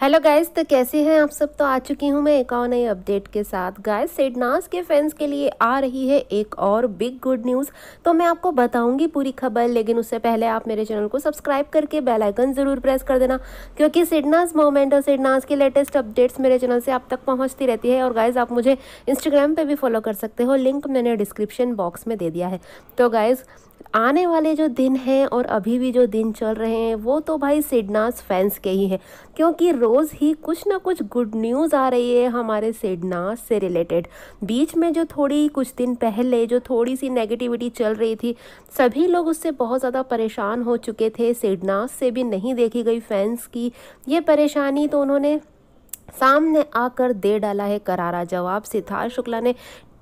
hello guys तो कैसे हैं आप सब तो आ चुकी हूं मैं एक और नई अपडेट के साथ गाइस सेडनास के फैंस के लिए आ रही है एक और बिग गुड न्यूज़ तो मैं आपको बताऊंगी पूरी खबर लेकिन उससे पहले आप मेरे चैनल को सब्सक्राइब करके बेल आइकन ज़रूर प्रेस कर देना क्योंकि सिडनास मोमेंट और सिडनास के लेटेस्ट अपडेट्स मेरे चैनल से आप तक पहुँचती रहती है और गाइज़ आप मुझे इंस्टाग्राम पर भी फॉलो कर सकते हो लिंक मैंने डिस्क्रिप्शन बॉक्स में दे दिया है तो गाइज़ आने वाले जो दिन हैं और अभी भी जो दिन चल रहे हैं वो तो भाई सिडनास फैंस के ही हैं क्योंकि रोज़ ही कुछ ना कुछ गुड न्यूज़ आ रही है हमारे सिडनास से रिलेटेड बीच में जो थोड़ी कुछ दिन पहले जो थोड़ी सी नेगेटिविटी चल रही थी सभी लोग उससे बहुत ज़्यादा परेशान हो चुके थे सिडनास से भी नहीं देखी गई फैंस की ये परेशानी तो उन्होंने सामने आकर दे डाला है करारा जवाब सिद्धार्थ शुक्ला ने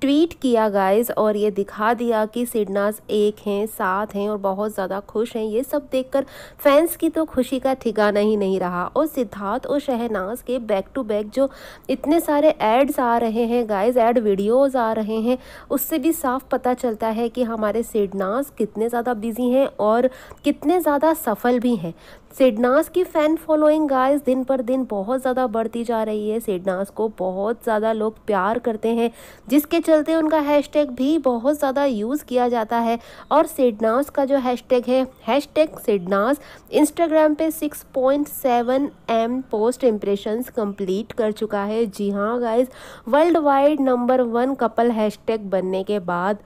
ट्वीट किया गाइस और ये दिखा दिया कि सिडनास एक हैं साथ हैं और बहुत ज़्यादा खुश हैं ये सब देखकर फैंस की तो खुशी का ठिकाना ही नहीं रहा और सिद्धार्थ और शहनाज के बैक टू बैक जो इतने सारे एड्स आ रहे हैं गाइस एड वीडियोस आ रहे हैं उससे भी साफ पता चलता है कि हमारे सिडनास कितने ज़्यादा बिजी हैं और कितने ज़्यादा सफल भी हैं सिडनास की फ़ैन फॉलोइंग गाइस दिन पर दिन बहुत ज़्यादा बढ़ती जा रही है सिडनास को बहुत ज़्यादा लोग प्यार करते हैं जिसके चलते चलते उनका हैशटैग भी बहुत ज़्यादा यूज़ किया जाता है और सिडनास का जो हैशटैग है हैश टैग सिडनास इंस्टाग्राम पे 6.7 एम पोस्ट इम्प्रेशंस कंप्लीट कर चुका है जी हाँ guys world wide number one couple hashtag बनने के बाद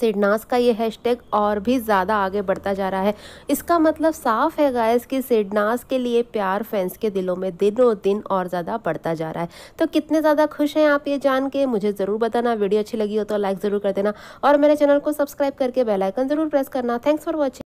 सिडनास का ये हैशटैग और भी ज़्यादा आगे बढ़ता जा रहा है इसका मतलब साफ है गायस कि सिडनास के लिए प्यार फैंस के दिलों में दिनों दिन और ज़्यादा बढ़ता जा रहा है तो कितने ज़्यादा खुश हैं आप ये जान के मुझे ज़रूर बताना वीडियो अच्छी लगी हो तो लाइक ज़रूर कर देना और मेरे चैनल को सब्सक्राइब करके बेलाइकन ज़रूर प्रेस करना थैंक्स फॉर वॉचिंग